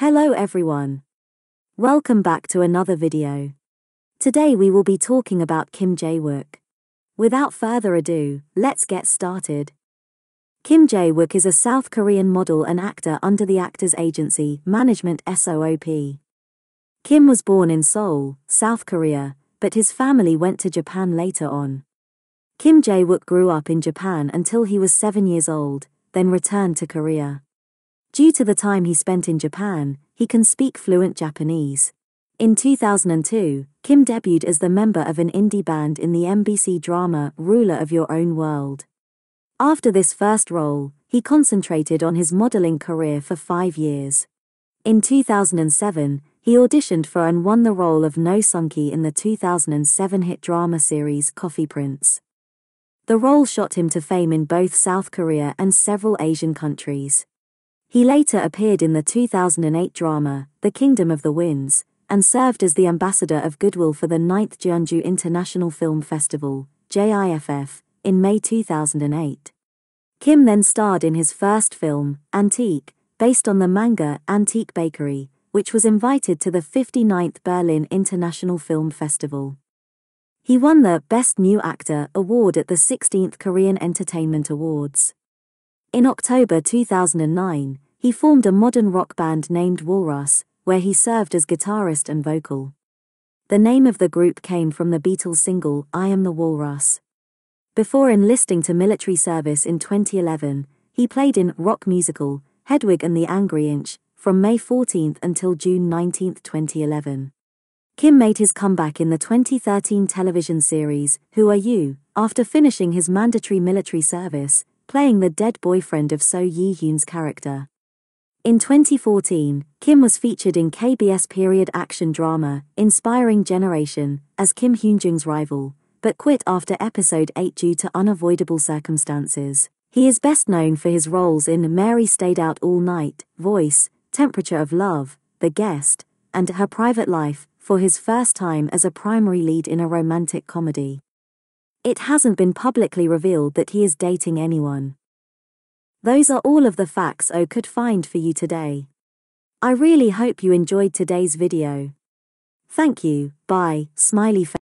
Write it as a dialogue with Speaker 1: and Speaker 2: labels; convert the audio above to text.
Speaker 1: Hello everyone. Welcome back to another video. Today we will be talking about Kim Jae-wook. Without further ado, let's get started. Kim Jae-wook is a South Korean model and actor under the actors agency, Management SOOP. Kim was born in Seoul, South Korea, but his family went to Japan later on. Kim Jae-wook grew up in Japan until he was seven years old, then returned to Korea. Due to the time he spent in Japan, he can speak fluent Japanese. In 2002, Kim debuted as the member of an indie band in the NBC drama Ruler of Your Own World. After this first role, he concentrated on his modeling career for five years. In 2007, he auditioned for and won the role of No Sunki in the 2007 hit drama series Coffee Prince. The role shot him to fame in both South Korea and several Asian countries. He later appeared in the 2008 drama, The Kingdom of the Winds, and served as the ambassador of goodwill for the 9th Jeonju International Film Festival, JIFF, in May 2008. Kim then starred in his first film, Antique, based on the manga Antique Bakery, which was invited to the 59th Berlin International Film Festival. He won the Best New Actor award at the 16th Korean Entertainment Awards. In October 2009, he formed a modern rock band named Walrus, where he served as guitarist and vocal. The name of the group came from the Beatles single I Am the Walrus. Before enlisting to military service in 2011, he played in rock musical Hedwig and the Angry Inch from May 14 until June 19, 2011. Kim made his comeback in the 2013 television series Who Are You after finishing his mandatory military service, playing the dead boyfriend of So Yi Hyun's character. In 2014, Kim was featured in KBS period action drama, Inspiring Generation, as Kim Hyunjung's rival, but quit after episode 8 due to unavoidable circumstances. He is best known for his roles in Mary Stayed Out All Night, Voice, Temperature of Love, The Guest, and Her Private Life, for his first time as a primary lead in a romantic comedy. It hasn't been publicly revealed that he is dating anyone. Those are all of the facts O could find for you today. I really hope you enjoyed today's video. Thank you, bye, smiley face.